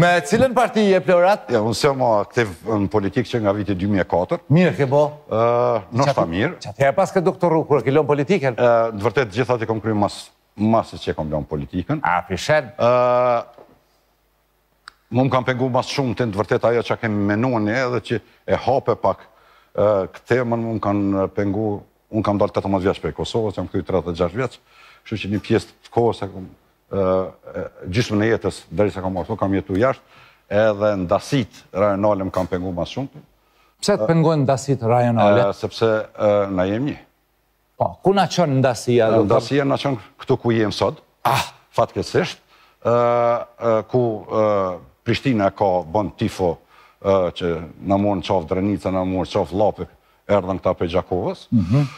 Me cilën parti e plorat? Ja, unë se më në politikë që nga viti 2004. Mirë ke bo? Në shta mirë. Qatë e pas këtë doktoru, kërë ke lënë politikën? Në vërtet, gjithat e kom kryu masë që e kom lënë politikën. A, pishen? Më më kam pengu masë shumë të në vërtet ajo që kemi menuën e edhe që e hape pak këtë e më më kam pengu, unë kam dalë 18 vjeqë për Kosovës, jam këtu i 36 vjeqë, Shumë që një pjesë të kohës e gjysmën e jetës dërisa kam marrë, kam jetu jashtë, edhe në dasit rajonale më kam pengu ma shumë. Pse të pengu në dasit rajonale? sepse na jem një. Po, ku na qënë në dasia? Në dasia na qënë këtu ku jem sot, ah, fatkesisht, ku Prishtina ka bën tifo që në mund qofë drenica, në mund qofë lapik, erdhen këta për Gjakovës. Mhm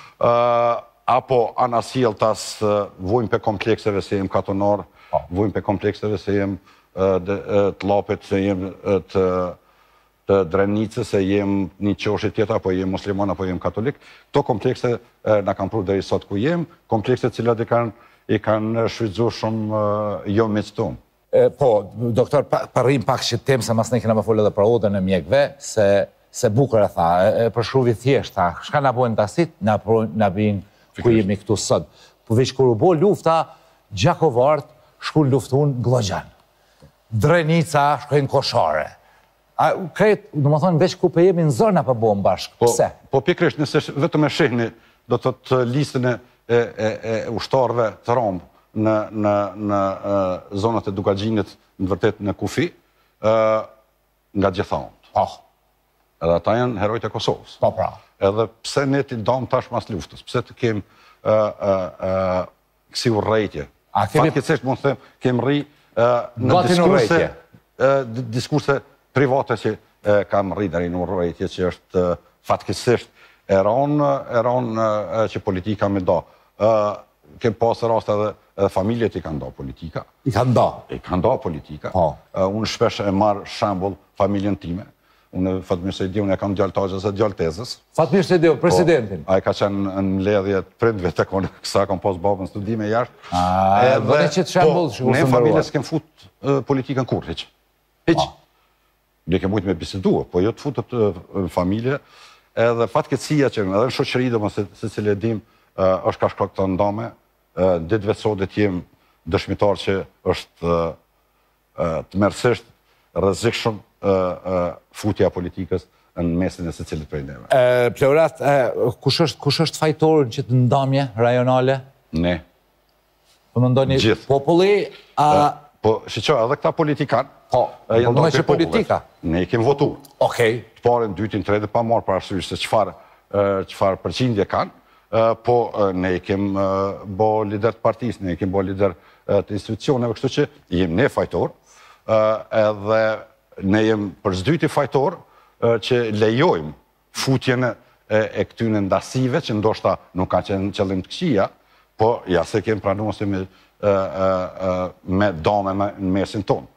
apo anasil tas vujnë për komplekseve se jem katonor, po. vujnë për komplekseve se jem të lapet, se jem të të drenice, se jem një qoshe tjeta, apo jem musliman, apo jem katolik. To komplekse në kam pru dhe i sot ku jem, komplekse cilat i kanë i kanë shvizu shumë jo me cëtumë. Po, doktor, parim pak që temë se mas ne kena më folë edhe pra odën në mjekve, se, se bukër e tha, e, për shruvi thjesht, shka në bojnë të asit, në ku jemi këtu sëtë. Përveç po kër u bo lufta, Gjakovart shku në luftun Glogjan. Drenica shku në koshare. A krejt, në më thonë, veç ku për po jemi në zona për bo në bashkë, pëse? Po, po pikrish, nëse vetëm e shihni, do të të listën e ushtarve të rombë në zonat e dukagjinit në vërtet në Kufi, nga gjithonët. Po. Oh. Edhe ta janë herojt e Kosovës. Po Po pra edhe pse ne ti dom tash mas luftës, pse të kemë kësi u rejtje. Fatkecështë mund të themë, kemë rri në diskurse private që kam rri në rrinë që është fatkesisht e ronë e ronë që politika me da. Kemë pasë rast edhe edhe familjet i ka nda politika. I ka nda? I ka nda politika. Po. Unë shpesh e marë shambull familjen time, Unë Fatmir Sejdi, unë e kam djallë tazës e djallë tezës. Fatmir Sejdi, po, presidentin. a e ka qenë në ledhje të prindve të konë, kësa kam posë babën studime jashtë. A, e dhe që të shemë po, shumë. Ne familjes kem fut politikën kur, heq. Heq. Po. Ne kem ujtë me bisedu, po jo të futë të familje. Edhe fatkecia që edhe në shoqëri do mëse se cilë e dim, është ka shkak të ndame, uh, ditëve sotit jem dëshmitar që është të mersisht shumë futja politikës në mesin e se cilit për e neve. Pleurat, kush është, kush është fajtorën që të ndamje rajonale? Ne. Po më ndoni populli? A... Po, që që, edhe këta politikanë, Po, po ndonë që politika? Ne i kemë votu. Okej. Të pare në dytin, të redhe pa marë për arsërishë se qëfar, qëfar përqindje kanë, po ne i kemë bo lider të partisë, ne i kemë bo lider të institucioneve, kështu që jemë ne fajtorë, edhe ne jemi për zdyti fajtor që lejojmë futjen e, e këtyne ndasive që ndoshta nuk ka qenë qëllim të këqia, po ja se kemë pranuar se me, me dame në mesin tonë.